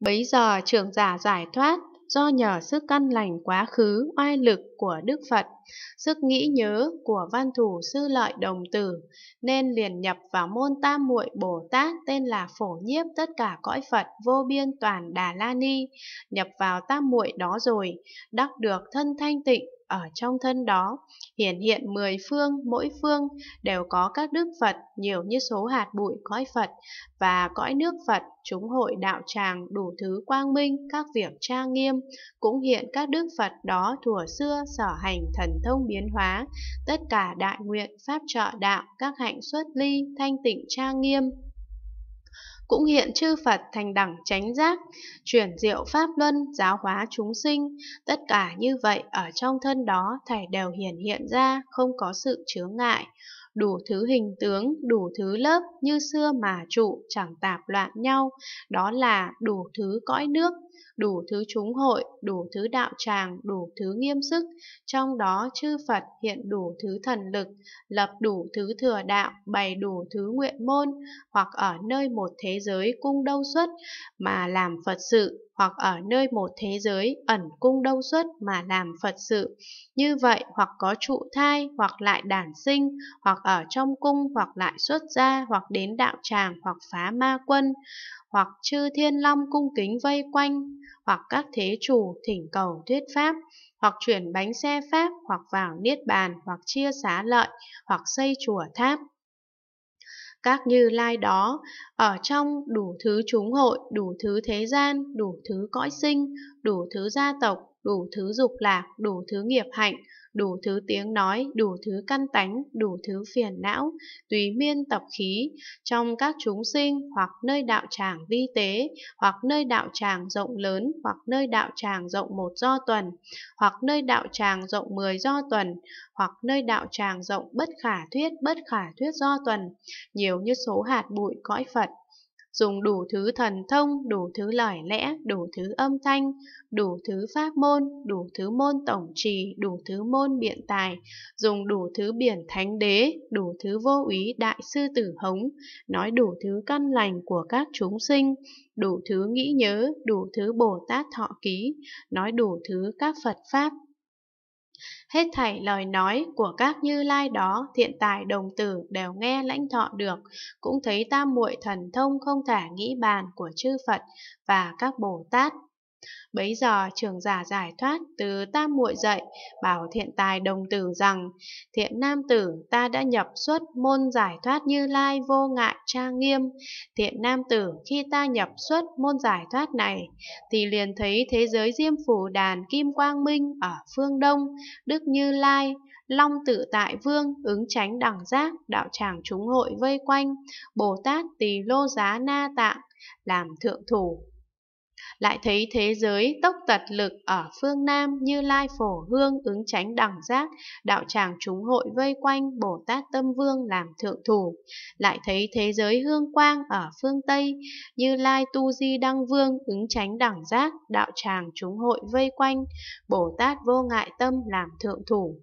Bấy giờ trưởng giả giải thoát do nhờ sức căn lành quá khứ oai lực của Đức Phật Sức nghĩ nhớ của văn thủ sư lợi đồng tử nên liền nhập vào môn tam muội Bồ Tát tên là phổ nhiếp tất cả cõi Phật vô biên toàn Đà La Ni. Nhập vào tam muội đó rồi, đắc được thân thanh tịnh ở trong thân đó, hiển hiện mười phương, mỗi phương đều có các đức Phật nhiều như số hạt bụi cõi Phật và cõi nước Phật, chúng hội đạo tràng đủ thứ quang minh, các việc trang nghiêm, cũng hiện các đức Phật đó thuở xưa sở hành thần thông biến hóa, tất cả đại nguyện, pháp trợ đạo, các hạnh xuất ly, thanh tịnh trang nghiêm cũng hiện chư Phật thành đẳng chánh giác, chuyển diệu pháp luân, giáo hóa chúng sinh. Tất cả như vậy ở trong thân đó Thầy đều hiển hiện ra, không có sự chướng ngại. Đủ thứ hình tướng, đủ thứ lớp, như xưa mà trụ, chẳng tạp loạn nhau, đó là đủ thứ cõi nước, đủ thứ chúng hội, đủ thứ đạo tràng, đủ thứ nghiêm sức, trong đó chư Phật hiện đủ thứ thần lực, lập đủ thứ thừa đạo, bày đủ thứ nguyện môn, hoặc ở nơi một thế thế giới cung đâu xuất mà làm Phật sự hoặc ở nơi một thế giới ẩn cung đâu xuất mà làm Phật sự. Như vậy hoặc có trụ thai, hoặc lại đản sinh, hoặc ở trong cung, hoặc lại xuất gia, hoặc đến đạo tràng, hoặc phá ma quân, hoặc chư thiên long cung kính vây quanh, hoặc các thế chủ thỉnh cầu thuyết pháp, hoặc chuyển bánh xe pháp, hoặc vào niết bàn, hoặc chia xá lợi, hoặc xây chùa tháp các như lai đó ở trong đủ thứ chúng hội đủ thứ thế gian đủ thứ cõi sinh đủ thứ gia tộc đủ thứ dục lạc, đủ thứ nghiệp hạnh, đủ thứ tiếng nói, đủ thứ căn tánh, đủ thứ phiền não, tùy miên tập khí, trong các chúng sinh hoặc nơi đạo tràng vi tế, hoặc nơi đạo tràng rộng lớn, hoặc nơi đạo tràng rộng một do tuần, hoặc nơi đạo tràng rộng mười do tuần, hoặc nơi đạo tràng rộng bất khả thuyết bất khả thuyết do tuần, nhiều như số hạt bụi cõi Phật dùng đủ thứ thần thông, đủ thứ lời lẽ, đủ thứ âm thanh, đủ thứ pháp môn, đủ thứ môn tổng trì, đủ thứ môn biện tài, dùng đủ thứ biển thánh đế, đủ thứ vô úy đại sư tử hống, nói đủ thứ căn lành của các chúng sinh, đủ thứ nghĩ nhớ, đủ thứ Bồ Tát thọ ký, nói đủ thứ các Phật Pháp, Hết thảy lời nói của các như lai đó, thiện tài đồng tử đều nghe lãnh thọ được, cũng thấy tam muội thần thông không thể nghĩ bàn của chư Phật và các Bồ Tát. Bấy giờ trưởng giả giải thoát từ tam muội dậy, bảo thiện tài đồng tử rằng, thiện nam tử ta đã nhập xuất môn giải thoát như lai vô ngại trang nghiêm. Thiện nam tử khi ta nhập xuất môn giải thoát này, thì liền thấy thế giới diêm phủ đàn kim quang minh ở phương đông, đức như lai, Long tự tại vương ứng tránh đẳng giác đạo tràng chúng hội vây quanh Bồ Tát tỳ lô giá na tạng làm thượng thủ lại thấy thế giới tốc tật lực ở phương Nam như lai phổ hương ứng tránh đẳng giác, đạo tràng chúng hội vây quanh Bồ Tát Tâm Vương làm thượng thủ, lại thấy thế giới hương quang ở phương Tây như lai tu di đăng vương ứng tránh đẳng giác, đạo tràng chúng hội vây quanh Bồ Tát vô ngại tâm làm thượng thủ.